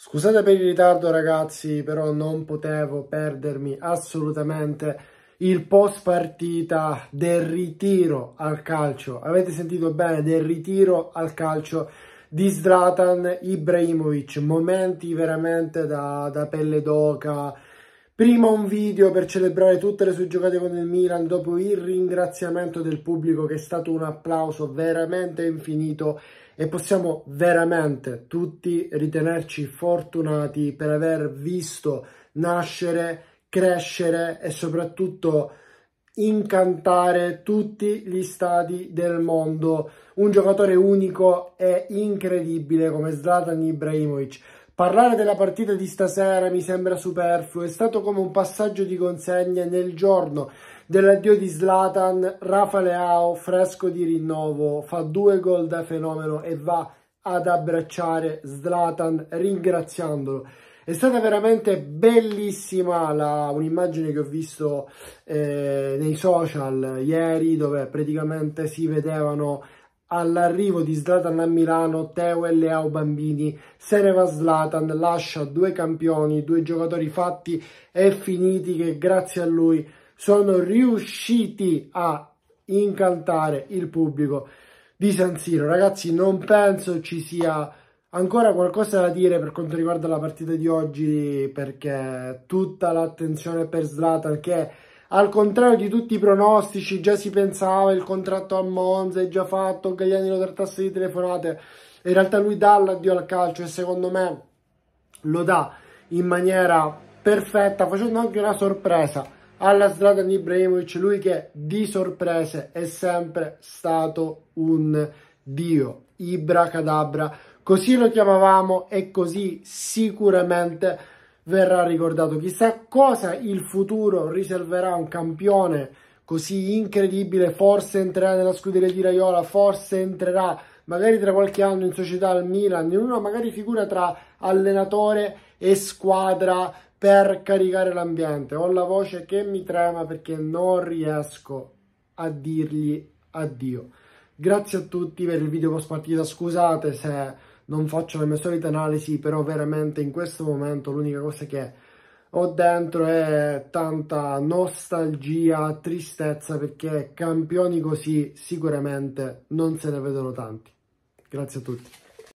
Scusate per il ritardo ragazzi, però non potevo perdermi assolutamente il post partita del ritiro al calcio. Avete sentito bene, del ritiro al calcio di Zlatan Ibrahimovic. Momenti veramente da, da pelle d'oca, Prima un video per celebrare tutte le sue giocate con il Milan, dopo il ringraziamento del pubblico che è stato un applauso veramente infinito e possiamo veramente tutti ritenerci fortunati per aver visto nascere, crescere e soprattutto incantare tutti gli stati del mondo. Un giocatore unico e incredibile come Zlatan Ibrahimovic. Parlare della partita di stasera mi sembra superfluo, è stato come un passaggio di consegne nel giorno dell'addio di Zlatan, Rafa Leao, fresco di rinnovo, fa due gol da fenomeno e va ad abbracciare Zlatan ringraziandolo. È stata veramente bellissima un'immagine che ho visto eh, nei social ieri dove praticamente si vedevano All'arrivo di Zlatan a Milano, Teo e Leao Bambini se ne va Zlatan, lascia due campioni, due giocatori fatti e finiti che grazie a lui sono riusciti a incantare il pubblico di San Siro. Ragazzi, non penso ci sia ancora qualcosa da dire per quanto riguarda la partita di oggi perché tutta l'attenzione per Zlatan che al contrario di tutti i pronostici, già si pensava il contratto a Monza è già fatto, Gagliani lo trattasse di telefonate. In realtà lui dà l'addio al calcio e secondo me lo dà in maniera perfetta, facendo anche una sorpresa alla strada di Ibrahimovic, lui che di sorprese è sempre stato un dio, Ibra Cadabra, così lo chiamavamo e così sicuramente verrà ricordato. Chissà cosa il futuro riserverà un campione così incredibile, forse entrerà nella scuderia di Raiola, forse entrerà magari tra qualche anno in società al Milan, in una magari figura tra allenatore e squadra per caricare l'ambiente. Ho la voce che mi trema perché non riesco a dirgli addio. Grazie a tutti per il video post partita, scusate se non faccio le mie solite analisi, però veramente in questo momento l'unica cosa che ho dentro è tanta nostalgia, tristezza, perché campioni così sicuramente non se ne vedono tanti. Grazie a tutti.